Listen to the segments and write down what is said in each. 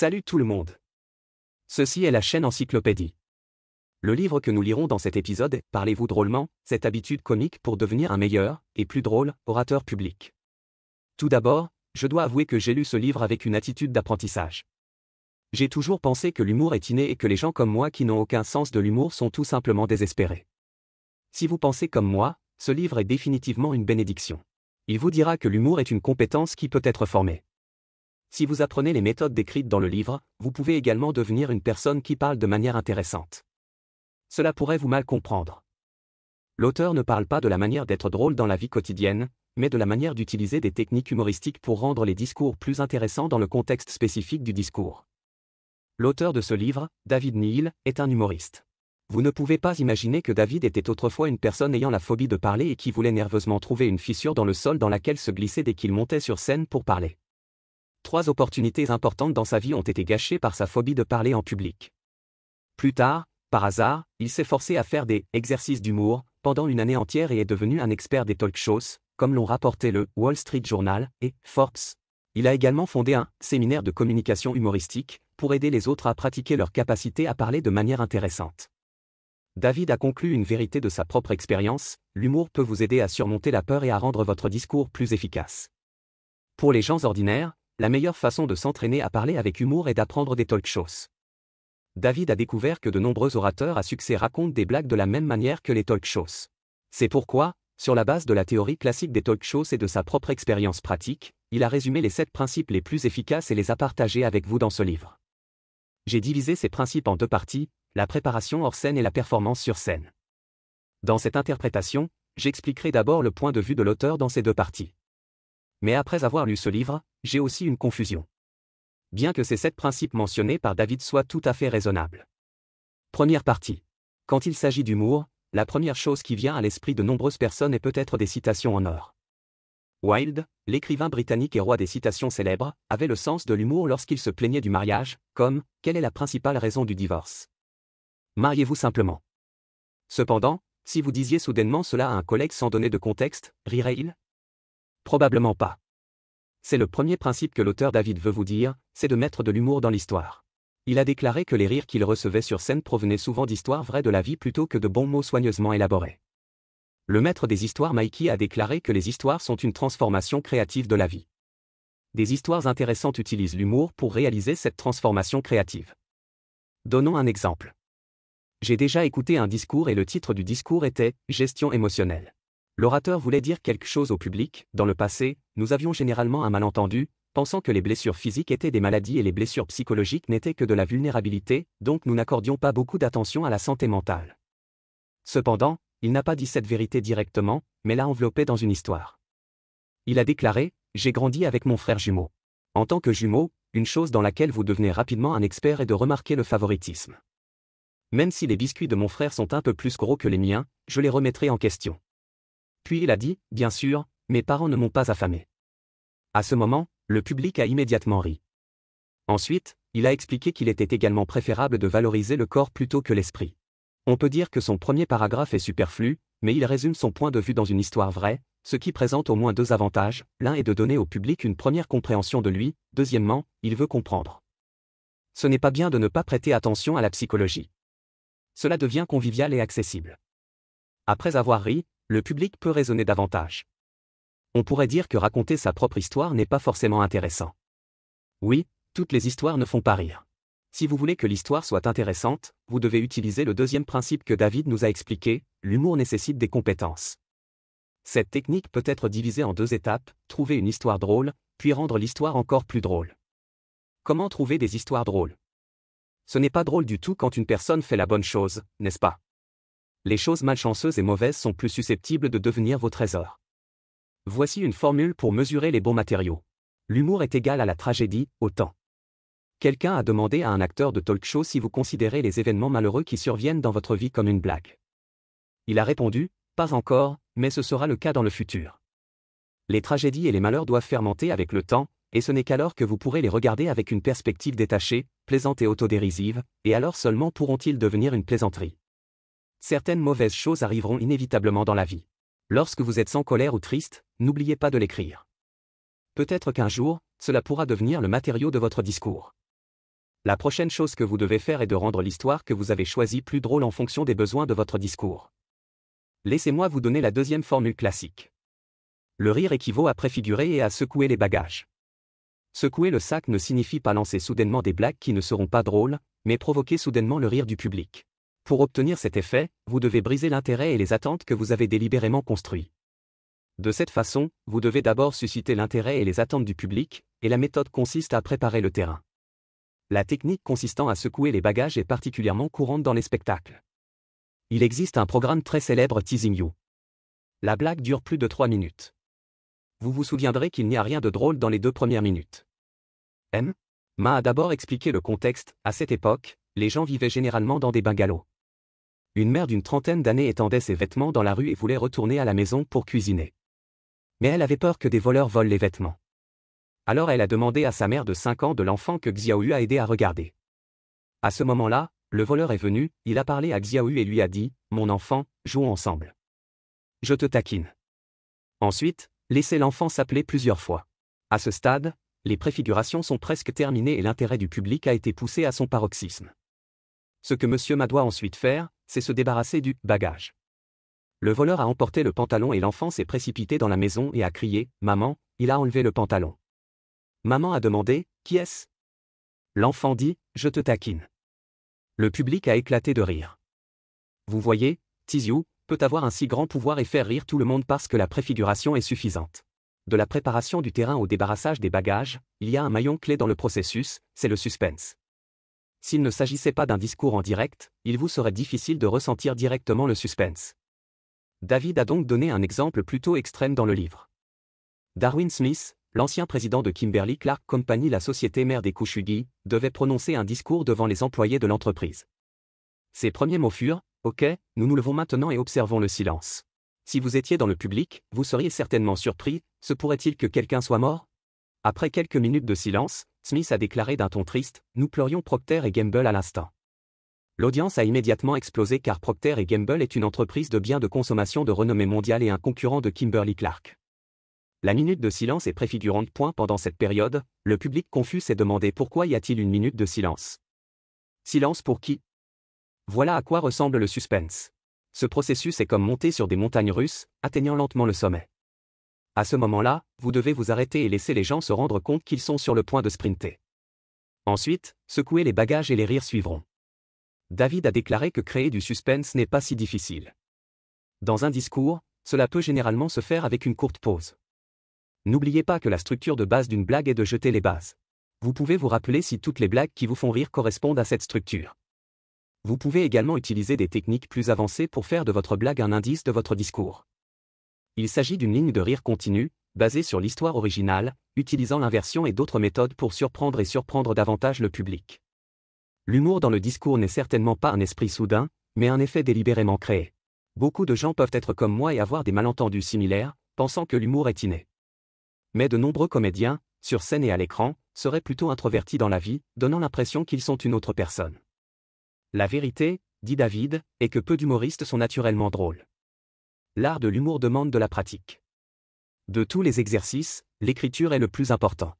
Salut tout le monde. Ceci est la chaîne Encyclopédie. Le livre que nous lirons dans cet épisode, Parlez-vous drôlement, cette habitude comique pour devenir un meilleur et plus drôle orateur public. Tout d'abord, je dois avouer que j'ai lu ce livre avec une attitude d'apprentissage. J'ai toujours pensé que l'humour est inné et que les gens comme moi qui n'ont aucun sens de l'humour sont tout simplement désespérés. Si vous pensez comme moi, ce livre est définitivement une bénédiction. Il vous dira que l'humour est une compétence qui peut être formée. Si vous apprenez les méthodes décrites dans le livre, vous pouvez également devenir une personne qui parle de manière intéressante. Cela pourrait vous mal comprendre. L'auteur ne parle pas de la manière d'être drôle dans la vie quotidienne, mais de la manière d'utiliser des techniques humoristiques pour rendre les discours plus intéressants dans le contexte spécifique du discours. L'auteur de ce livre, David Neal, est un humoriste. Vous ne pouvez pas imaginer que David était autrefois une personne ayant la phobie de parler et qui voulait nerveusement trouver une fissure dans le sol dans laquelle se glisser dès qu'il montait sur scène pour parler trois opportunités importantes dans sa vie ont été gâchées par sa phobie de parler en public. Plus tard, par hasard, il s'est forcé à faire des exercices d'humour pendant une année entière et est devenu un expert des talk shows, comme l'ont rapporté le Wall Street Journal et Forbes. Il a également fondé un séminaire de communication humoristique pour aider les autres à pratiquer leur capacité à parler de manière intéressante. David a conclu une vérité de sa propre expérience, l'humour peut vous aider à surmonter la peur et à rendre votre discours plus efficace. Pour les gens ordinaires, la meilleure façon de s'entraîner à parler avec humour est d'apprendre des talk shows. David a découvert que de nombreux orateurs à succès racontent des blagues de la même manière que les talk shows. C'est pourquoi, sur la base de la théorie classique des talk shows et de sa propre expérience pratique, il a résumé les sept principes les plus efficaces et les a partagés avec vous dans ce livre. J'ai divisé ces principes en deux parties, la préparation hors scène et la performance sur scène. Dans cette interprétation, j'expliquerai d'abord le point de vue de l'auteur dans ces deux parties. Mais après avoir lu ce livre, j'ai aussi une confusion. Bien que ces sept principes mentionnés par David soient tout à fait raisonnables. Première partie. Quand il s'agit d'humour, la première chose qui vient à l'esprit de nombreuses personnes est peut-être des citations en or. Wilde, l'écrivain britannique et roi des citations célèbres, avait le sens de l'humour lorsqu'il se plaignait du mariage, comme Quelle est la principale raison du divorce Mariez-vous simplement. Cependant, si vous disiez soudainement cela à un collègue sans donner de contexte, rirait-il Probablement pas. C'est le premier principe que l'auteur David veut vous dire, c'est de mettre de l'humour dans l'histoire. Il a déclaré que les rires qu'il recevait sur scène provenaient souvent d'histoires vraies de la vie plutôt que de bons mots soigneusement élaborés. Le maître des histoires Mikey a déclaré que les histoires sont une transformation créative de la vie. Des histoires intéressantes utilisent l'humour pour réaliser cette transformation créative. Donnons un exemple. J'ai déjà écouté un discours et le titre du discours était Gestion émotionnelle. L'orateur voulait dire quelque chose au public, dans le passé, nous avions généralement un malentendu, pensant que les blessures physiques étaient des maladies et les blessures psychologiques n'étaient que de la vulnérabilité, donc nous n'accordions pas beaucoup d'attention à la santé mentale. Cependant, il n'a pas dit cette vérité directement, mais l'a enveloppée dans une histoire. Il a déclaré, J'ai grandi avec mon frère jumeau. En tant que jumeau, une chose dans laquelle vous devenez rapidement un expert est de remarquer le favoritisme. Même si les biscuits de mon frère sont un peu plus gros que les miens, je les remettrai en question. Puis il a dit, bien sûr, mes parents ne m'ont pas affamé. À ce moment, le public a immédiatement ri. Ensuite, il a expliqué qu'il était également préférable de valoriser le corps plutôt que l'esprit. On peut dire que son premier paragraphe est superflu, mais il résume son point de vue dans une histoire vraie, ce qui présente au moins deux avantages, l'un est de donner au public une première compréhension de lui, deuxièmement, il veut comprendre. Ce n'est pas bien de ne pas prêter attention à la psychologie. Cela devient convivial et accessible. Après avoir ri, le public peut raisonner davantage. On pourrait dire que raconter sa propre histoire n'est pas forcément intéressant. Oui, toutes les histoires ne font pas rire. Si vous voulez que l'histoire soit intéressante, vous devez utiliser le deuxième principe que David nous a expliqué, l'humour nécessite des compétences. Cette technique peut être divisée en deux étapes, trouver une histoire drôle, puis rendre l'histoire encore plus drôle. Comment trouver des histoires drôles Ce n'est pas drôle du tout quand une personne fait la bonne chose, n'est-ce pas les choses malchanceuses et mauvaises sont plus susceptibles de devenir vos trésors. Voici une formule pour mesurer les bons matériaux. L'humour est égal à la tragédie, au temps. Quelqu'un a demandé à un acteur de talk show si vous considérez les événements malheureux qui surviennent dans votre vie comme une blague. Il a répondu, pas encore, mais ce sera le cas dans le futur. Les tragédies et les malheurs doivent fermenter avec le temps, et ce n'est qu'alors que vous pourrez les regarder avec une perspective détachée, plaisante et autodérisive, et alors seulement pourront-ils devenir une plaisanterie. Certaines mauvaises choses arriveront inévitablement dans la vie. Lorsque vous êtes sans colère ou triste, n'oubliez pas de l'écrire. Peut-être qu'un jour, cela pourra devenir le matériau de votre discours. La prochaine chose que vous devez faire est de rendre l'histoire que vous avez choisie plus drôle en fonction des besoins de votre discours. Laissez-moi vous donner la deuxième formule classique. Le rire équivaut à préfigurer et à secouer les bagages. Secouer le sac ne signifie pas lancer soudainement des blagues qui ne seront pas drôles, mais provoquer soudainement le rire du public. Pour obtenir cet effet, vous devez briser l'intérêt et les attentes que vous avez délibérément construits. De cette façon, vous devez d'abord susciter l'intérêt et les attentes du public, et la méthode consiste à préparer le terrain. La technique consistant à secouer les bagages est particulièrement courante dans les spectacles. Il existe un programme très célèbre Teasing You. La blague dure plus de 3 minutes. Vous vous souviendrez qu'il n'y a rien de drôle dans les deux premières minutes. M. Ma a d'abord expliqué le contexte, à cette époque, les gens vivaient généralement dans des bungalows. Une mère d'une trentaine d'années étendait ses vêtements dans la rue et voulait retourner à la maison pour cuisiner. Mais elle avait peur que des voleurs volent les vêtements. Alors elle a demandé à sa mère de 5 ans de l'enfant que Xiaoyu a aidé à regarder. À ce moment-là, le voleur est venu, il a parlé à Xiaoyu et lui a dit Mon enfant, jouons ensemble. Je te taquine. Ensuite, laissez l'enfant s'appeler plusieurs fois. À ce stade, les préfigurations sont presque terminées et l'intérêt du public a été poussé à son paroxysme. Ce que M. Madoit ensuite faire, c'est se débarrasser du bagage. Le voleur a emporté le pantalon et l'enfant s'est précipité dans la maison et a crié Maman, il a enlevé le pantalon. Maman a demandé Qui est-ce L'enfant dit Je te taquine. Le public a éclaté de rire. Vous voyez, Tiziou peut avoir un si grand pouvoir et faire rire tout le monde parce que la préfiguration est suffisante. De la préparation du terrain au débarrassage des bagages, il y a un maillon clé dans le processus, c'est le suspense. S'il ne s'agissait pas d'un discours en direct, il vous serait difficile de ressentir directement le suspense. David a donc donné un exemple plutôt extrême dans le livre. Darwin Smith, l'ancien président de Kimberly Clark Company, la société mère des Kushugi, devait prononcer un discours devant les employés de l'entreprise. Ses premiers mots furent OK, nous nous levons maintenant et observons le silence. Si vous étiez dans le public, vous seriez certainement surpris, se pourrait-il que quelqu'un soit mort après quelques minutes de silence, Smith a déclaré d'un ton triste Nous pleurions Procter et Gamble à l'instant. L'audience a immédiatement explosé car Procter et Gamble est une entreprise de biens de consommation de renommée mondiale et un concurrent de Kimberly-Clark. La minute de silence est préfigurante. Point pendant cette période, le public confus s'est demandé pourquoi y a-t-il une minute de silence Silence pour qui Voilà à quoi ressemble le suspense. Ce processus est comme monter sur des montagnes russes, atteignant lentement le sommet. À ce moment-là, vous devez vous arrêter et laisser les gens se rendre compte qu'ils sont sur le point de sprinter. Ensuite, secouez les bagages et les rires suivront. David a déclaré que créer du suspense n'est pas si difficile. Dans un discours, cela peut généralement se faire avec une courte pause. N'oubliez pas que la structure de base d'une blague est de jeter les bases. Vous pouvez vous rappeler si toutes les blagues qui vous font rire correspondent à cette structure. Vous pouvez également utiliser des techniques plus avancées pour faire de votre blague un indice de votre discours. Il s'agit d'une ligne de rire continue, basée sur l'histoire originale, utilisant l'inversion et d'autres méthodes pour surprendre et surprendre davantage le public. L'humour dans le discours n'est certainement pas un esprit soudain, mais un effet délibérément créé. Beaucoup de gens peuvent être comme moi et avoir des malentendus similaires, pensant que l'humour est inné. Mais de nombreux comédiens, sur scène et à l'écran, seraient plutôt introvertis dans la vie, donnant l'impression qu'ils sont une autre personne. La vérité, dit David, est que peu d'humoristes sont naturellement drôles l'art de l'humour demande de la pratique. De tous les exercices, l'écriture est le plus important.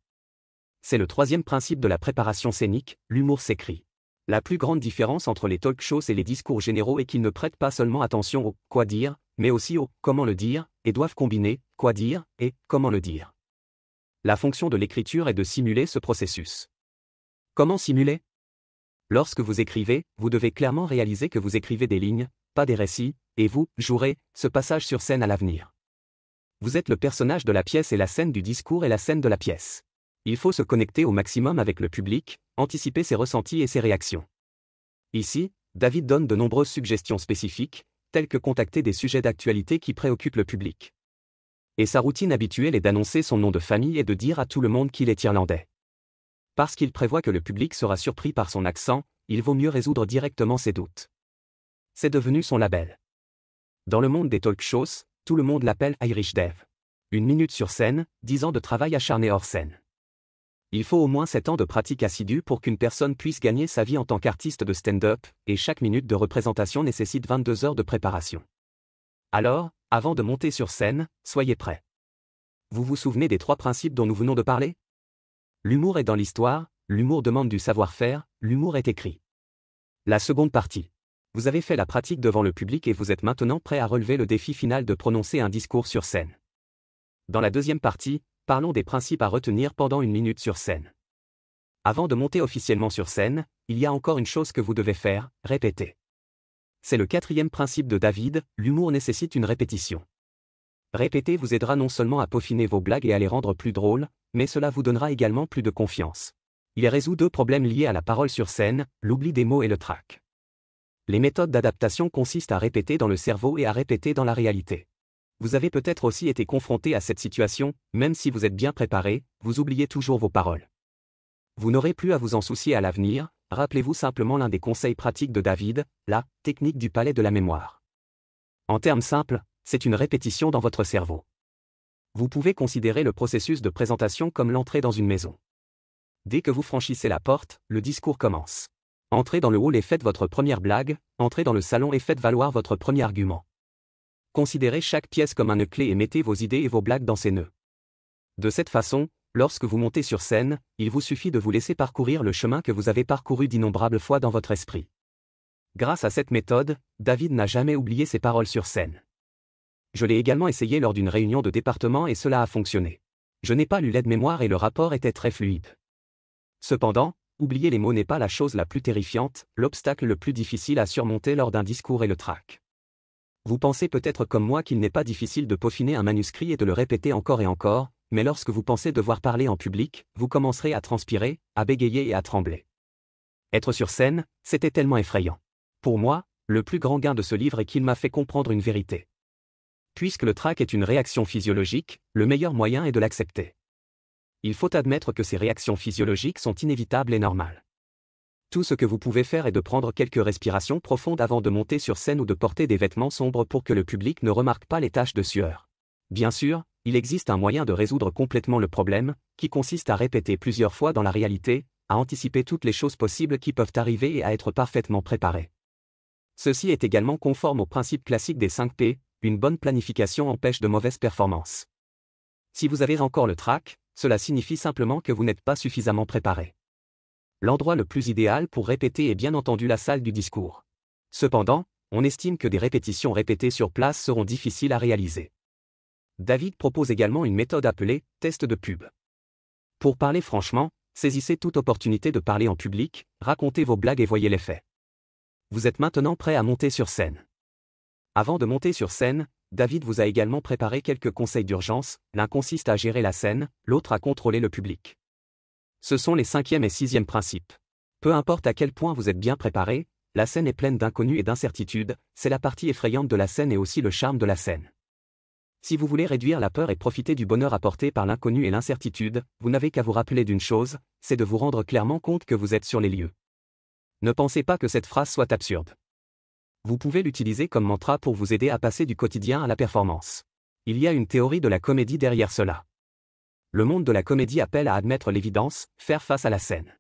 C'est le troisième principe de la préparation scénique, l'humour s'écrit. La plus grande différence entre les talk shows et les discours généraux est qu'ils ne prêtent pas seulement attention au quoi dire, mais aussi au comment le dire, et doivent combiner quoi dire et comment le dire. La fonction de l'écriture est de simuler ce processus. Comment simuler Lorsque vous écrivez, vous devez clairement réaliser que vous écrivez des lignes, pas des récits, et vous jouerez ce passage sur scène à l'avenir. Vous êtes le personnage de la pièce et la scène du discours et la scène de la pièce. Il faut se connecter au maximum avec le public, anticiper ses ressentis et ses réactions. Ici, David donne de nombreuses suggestions spécifiques, telles que contacter des sujets d'actualité qui préoccupent le public. Et sa routine habituelle est d'annoncer son nom de famille et de dire à tout le monde qu'il est irlandais. Parce qu'il prévoit que le public sera surpris par son accent, il vaut mieux résoudre directement ses doutes. C'est devenu son label. Dans le monde des talk shows, tout le monde l'appelle Irish Dev. Une minute sur scène, dix ans de travail acharné hors scène. Il faut au moins sept ans de pratique assidue pour qu'une personne puisse gagner sa vie en tant qu'artiste de stand-up, et chaque minute de représentation nécessite 22 heures de préparation. Alors, avant de monter sur scène, soyez prêts. Vous vous souvenez des trois principes dont nous venons de parler L'humour est dans l'histoire, l'humour demande du savoir-faire, l'humour est écrit. La seconde partie. Vous avez fait la pratique devant le public et vous êtes maintenant prêt à relever le défi final de prononcer un discours sur scène. Dans la deuxième partie, parlons des principes à retenir pendant une minute sur scène. Avant de monter officiellement sur scène, il y a encore une chose que vous devez faire, répéter. C'est le quatrième principe de David, l'humour nécessite une répétition. Répéter vous aidera non seulement à peaufiner vos blagues et à les rendre plus drôles, mais cela vous donnera également plus de confiance. Il résout deux problèmes liés à la parole sur scène, l'oubli des mots et le trac. Les méthodes d'adaptation consistent à répéter dans le cerveau et à répéter dans la réalité. Vous avez peut-être aussi été confronté à cette situation, même si vous êtes bien préparé, vous oubliez toujours vos paroles. Vous n'aurez plus à vous en soucier à l'avenir, rappelez-vous simplement l'un des conseils pratiques de David, la technique du palais de la mémoire. En termes simples, c'est une répétition dans votre cerveau. Vous pouvez considérer le processus de présentation comme l'entrée dans une maison. Dès que vous franchissez la porte, le discours commence. Entrez dans le hall et faites votre première blague, entrez dans le salon et faites valoir votre premier argument. Considérez chaque pièce comme un nœud clé et mettez vos idées et vos blagues dans ces nœuds. De cette façon, lorsque vous montez sur scène, il vous suffit de vous laisser parcourir le chemin que vous avez parcouru d'innombrables fois dans votre esprit. Grâce à cette méthode, David n'a jamais oublié ses paroles sur scène. Je l'ai également essayé lors d'une réunion de département et cela a fonctionné. Je n'ai pas lu l'aide-mémoire et le rapport était très fluide. Cependant, oublier les mots n'est pas la chose la plus terrifiante, l'obstacle le plus difficile à surmonter lors d'un discours est le trac. Vous pensez peut-être comme moi qu'il n'est pas difficile de peaufiner un manuscrit et de le répéter encore et encore, mais lorsque vous pensez devoir parler en public, vous commencerez à transpirer, à bégayer et à trembler. Être sur scène, c'était tellement effrayant. Pour moi, le plus grand gain de ce livre est qu'il m'a fait comprendre une vérité. Puisque le trac est une réaction physiologique, le meilleur moyen est de l'accepter. Il faut admettre que ces réactions physiologiques sont inévitables et normales. Tout ce que vous pouvez faire est de prendre quelques respirations profondes avant de monter sur scène ou de porter des vêtements sombres pour que le public ne remarque pas les taches de sueur. Bien sûr, il existe un moyen de résoudre complètement le problème, qui consiste à répéter plusieurs fois dans la réalité, à anticiper toutes les choses possibles qui peuvent arriver et à être parfaitement préparé. Ceci est également conforme au principe classique des 5 P, une bonne planification empêche de mauvaises performances. Si vous avez encore le trac, cela signifie simplement que vous n'êtes pas suffisamment préparé. L'endroit le plus idéal pour répéter est bien entendu la salle du discours. Cependant, on estime que des répétitions répétées sur place seront difficiles à réaliser. David propose également une méthode appelée test de pub. Pour parler franchement, saisissez toute opportunité de parler en public, racontez vos blagues et voyez les faits. Vous êtes maintenant prêt à monter sur scène. Avant de monter sur scène, David vous a également préparé quelques conseils d'urgence, l'un consiste à gérer la scène, l'autre à contrôler le public. Ce sont les cinquième et sixième principes. Peu importe à quel point vous êtes bien préparé, la scène est pleine d'inconnus et d'incertitudes, c'est la partie effrayante de la scène et aussi le charme de la scène. Si vous voulez réduire la peur et profiter du bonheur apporté par l'inconnu et l'incertitude, vous n'avez qu'à vous rappeler d'une chose, c'est de vous rendre clairement compte que vous êtes sur les lieux. Ne pensez pas que cette phrase soit absurde vous pouvez l'utiliser comme mantra pour vous aider à passer du quotidien à la performance. Il y a une théorie de la comédie derrière cela. Le monde de la comédie appelle à admettre l'évidence, faire face à la scène.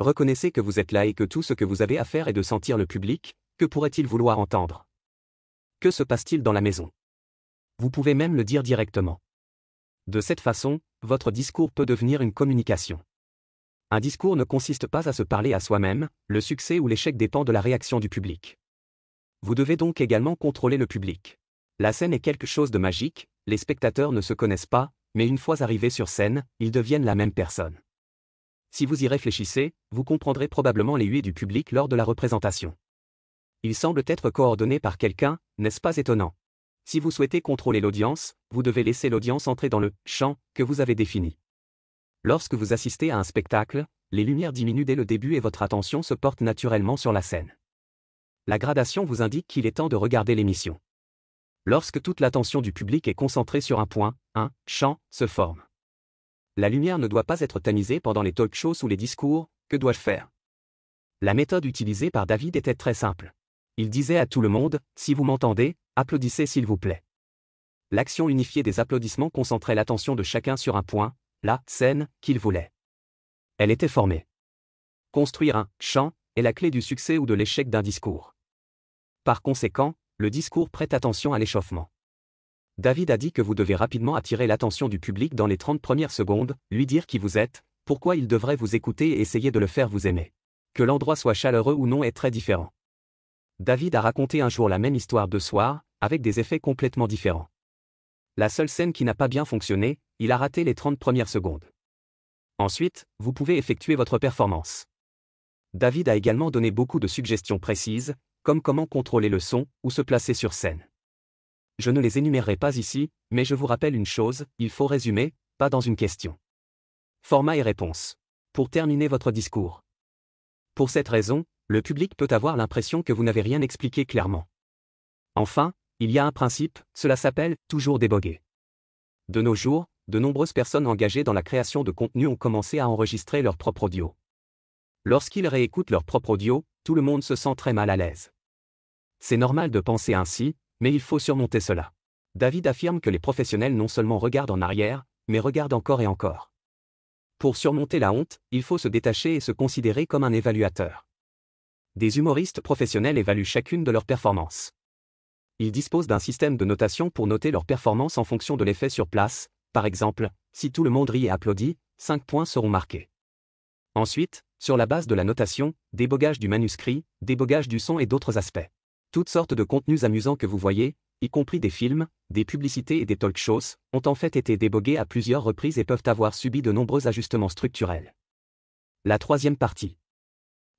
Reconnaissez que vous êtes là et que tout ce que vous avez à faire est de sentir le public, que pourrait-il vouloir entendre Que se passe-t-il dans la maison Vous pouvez même le dire directement. De cette façon, votre discours peut devenir une communication. Un discours ne consiste pas à se parler à soi-même, le succès ou l'échec dépend de la réaction du public. Vous devez donc également contrôler le public. La scène est quelque chose de magique, les spectateurs ne se connaissent pas, mais une fois arrivés sur scène, ils deviennent la même personne. Si vous y réfléchissez, vous comprendrez probablement les huées du public lors de la représentation. Ils semblent être coordonnés par quelqu'un, n'est-ce pas étonnant Si vous souhaitez contrôler l'audience, vous devez laisser l'audience entrer dans le champ que vous avez défini. Lorsque vous assistez à un spectacle, les lumières diminuent dès le début et votre attention se porte naturellement sur la scène la gradation vous indique qu'il est temps de regarder l'émission. Lorsque toute l'attention du public est concentrée sur un point, un champ se forme. La lumière ne doit pas être tamisée pendant les talk shows ou les discours, que dois-je faire La méthode utilisée par David était très simple. Il disait à tout le monde, si vous m'entendez, applaudissez s'il vous plaît. L'action unifiée des applaudissements concentrait l'attention de chacun sur un point, la scène qu'il voulait. Elle était formée. Construire un champ est la clé du succès ou de l'échec d'un discours. Par conséquent, le discours prête attention à l'échauffement. David a dit que vous devez rapidement attirer l'attention du public dans les 30 premières secondes, lui dire qui vous êtes, pourquoi il devrait vous écouter et essayer de le faire vous aimer. Que l'endroit soit chaleureux ou non est très différent. David a raconté un jour la même histoire de soir, avec des effets complètement différents. La seule scène qui n'a pas bien fonctionné, il a raté les 30 premières secondes. Ensuite, vous pouvez effectuer votre performance. David a également donné beaucoup de suggestions précises, comme comment contrôler le son ou se placer sur scène. Je ne les énumérerai pas ici, mais je vous rappelle une chose, il faut résumer, pas dans une question. Format et réponse. Pour terminer votre discours. Pour cette raison, le public peut avoir l'impression que vous n'avez rien expliqué clairement. Enfin, il y a un principe, cela s'appelle toujours déboguer. De nos jours, de nombreuses personnes engagées dans la création de contenu ont commencé à enregistrer leur propre audio. Lorsqu'ils réécoutent leur propre audio, tout le monde se sent très mal à l'aise. C'est normal de penser ainsi, mais il faut surmonter cela. David affirme que les professionnels non seulement regardent en arrière, mais regardent encore et encore. Pour surmonter la honte, il faut se détacher et se considérer comme un évaluateur. Des humoristes professionnels évaluent chacune de leurs performances. Ils disposent d'un système de notation pour noter leurs performances en fonction de l'effet sur place, par exemple, si tout le monde rit et applaudit, 5 points seront marqués. Ensuite, sur la base de la notation, débogage du manuscrit, débogage du son et d'autres aspects. Toutes sortes de contenus amusants que vous voyez, y compris des films, des publicités et des talk shows, ont en fait été débogués à plusieurs reprises et peuvent avoir subi de nombreux ajustements structurels. La troisième partie.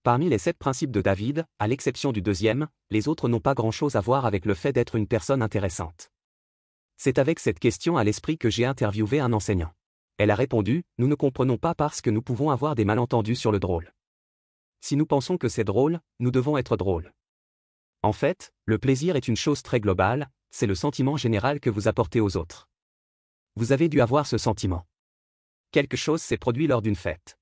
Parmi les sept principes de David, à l'exception du deuxième, les autres n'ont pas grand-chose à voir avec le fait d'être une personne intéressante. C'est avec cette question à l'esprit que j'ai interviewé un enseignant. Elle a répondu, nous ne comprenons pas parce que nous pouvons avoir des malentendus sur le drôle. Si nous pensons que c'est drôle, nous devons être drôles. En fait, le plaisir est une chose très globale, c'est le sentiment général que vous apportez aux autres. Vous avez dû avoir ce sentiment. Quelque chose s'est produit lors d'une fête.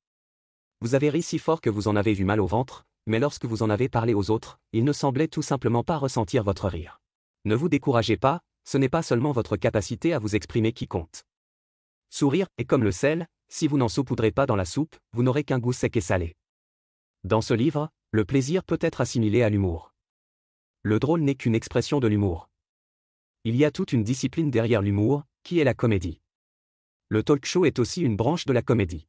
Vous avez ri si fort que vous en avez eu mal au ventre, mais lorsque vous en avez parlé aux autres, ils ne semblaient tout simplement pas ressentir votre rire. Ne vous découragez pas, ce n'est pas seulement votre capacité à vous exprimer qui compte. Sourire est comme le sel, si vous n'en saupoudrez pas dans la soupe, vous n'aurez qu'un goût sec et salé. Dans ce livre, le plaisir peut être assimilé à l'humour. Le drôle n'est qu'une expression de l'humour. Il y a toute une discipline derrière l'humour, qui est la comédie. Le talk show est aussi une branche de la comédie.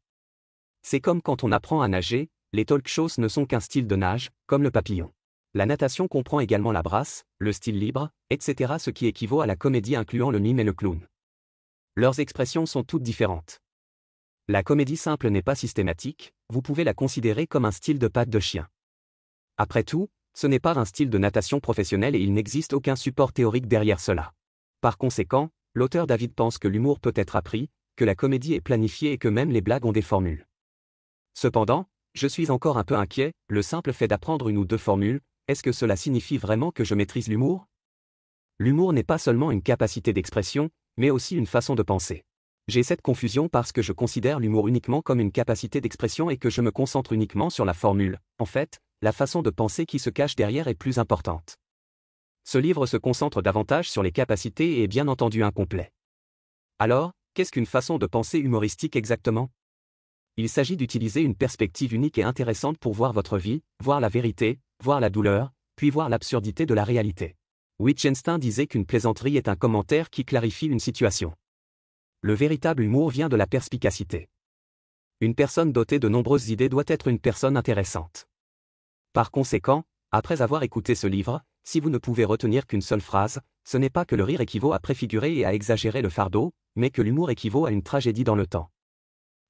C'est comme quand on apprend à nager, les talk shows ne sont qu'un style de nage, comme le papillon. La natation comprend également la brasse, le style libre, etc. ce qui équivaut à la comédie incluant le mime et le clown. Leurs expressions sont toutes différentes. La comédie simple n'est pas systématique, vous pouvez la considérer comme un style de patte de chien. Après tout, ce n'est pas un style de natation professionnelle et il n'existe aucun support théorique derrière cela. Par conséquent, l'auteur David pense que l'humour peut être appris, que la comédie est planifiée et que même les blagues ont des formules. Cependant, je suis encore un peu inquiet, le simple fait d'apprendre une ou deux formules, est-ce que cela signifie vraiment que je maîtrise l'humour L'humour n'est pas seulement une capacité d'expression, mais aussi une façon de penser. J'ai cette confusion parce que je considère l'humour uniquement comme une capacité d'expression et que je me concentre uniquement sur la formule. En fait, la façon de penser qui se cache derrière est plus importante. Ce livre se concentre davantage sur les capacités et est bien entendu incomplet. Alors, qu'est-ce qu'une façon de penser humoristique exactement Il s'agit d'utiliser une perspective unique et intéressante pour voir votre vie, voir la vérité, voir la douleur, puis voir l'absurdité de la réalité. Wittgenstein disait qu'une plaisanterie est un commentaire qui clarifie une situation. Le véritable humour vient de la perspicacité. Une personne dotée de nombreuses idées doit être une personne intéressante. Par conséquent, après avoir écouté ce livre, si vous ne pouvez retenir qu'une seule phrase, ce n'est pas que le rire équivaut à préfigurer et à exagérer le fardeau, mais que l'humour équivaut à une tragédie dans le temps.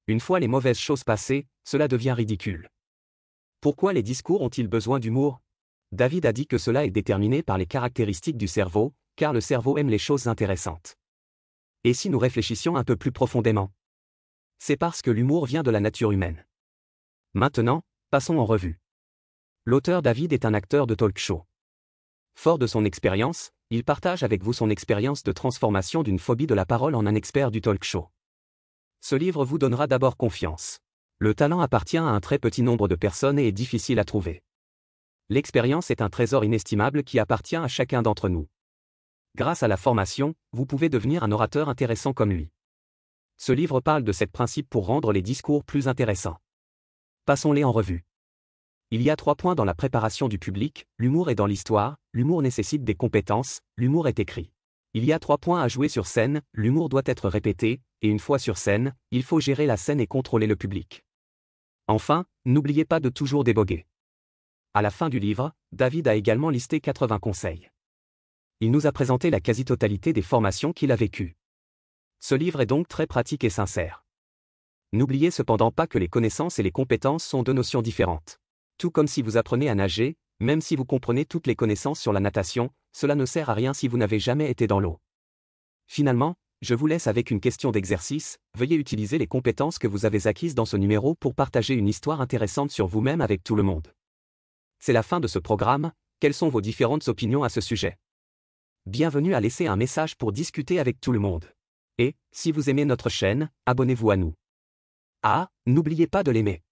Une fois les mauvaises choses passées, cela devient ridicule. Pourquoi les discours ont-ils besoin d'humour David a dit que cela est déterminé par les caractéristiques du cerveau, car le cerveau aime les choses intéressantes. Et si nous réfléchissions un peu plus profondément C'est parce que l'humour vient de la nature humaine. Maintenant, passons en revue. L'auteur David est un acteur de talk show. Fort de son expérience, il partage avec vous son expérience de transformation d'une phobie de la parole en un expert du talk show. Ce livre vous donnera d'abord confiance. Le talent appartient à un très petit nombre de personnes et est difficile à trouver. L'expérience est un trésor inestimable qui appartient à chacun d'entre nous. Grâce à la formation, vous pouvez devenir un orateur intéressant comme lui. Ce livre parle de sept principes pour rendre les discours plus intéressants. Passons-les en revue. Il y a trois points dans la préparation du public, l'humour est dans l'histoire, l'humour nécessite des compétences, l'humour est écrit. Il y a trois points à jouer sur scène, l'humour doit être répété, et une fois sur scène, il faut gérer la scène et contrôler le public. Enfin, n'oubliez pas de toujours déboguer. À la fin du livre, David a également listé 80 conseils. Il nous a présenté la quasi-totalité des formations qu'il a vécues. Ce livre est donc très pratique et sincère. N'oubliez cependant pas que les connaissances et les compétences sont deux notions différentes. Tout comme si vous apprenez à nager, même si vous comprenez toutes les connaissances sur la natation, cela ne sert à rien si vous n'avez jamais été dans l'eau. Finalement, je vous laisse avec une question d'exercice, veuillez utiliser les compétences que vous avez acquises dans ce numéro pour partager une histoire intéressante sur vous-même avec tout le monde. C'est la fin de ce programme, quelles sont vos différentes opinions à ce sujet Bienvenue à laisser un message pour discuter avec tout le monde. Et, si vous aimez notre chaîne, abonnez-vous à nous. Ah, n'oubliez pas de l'aimer.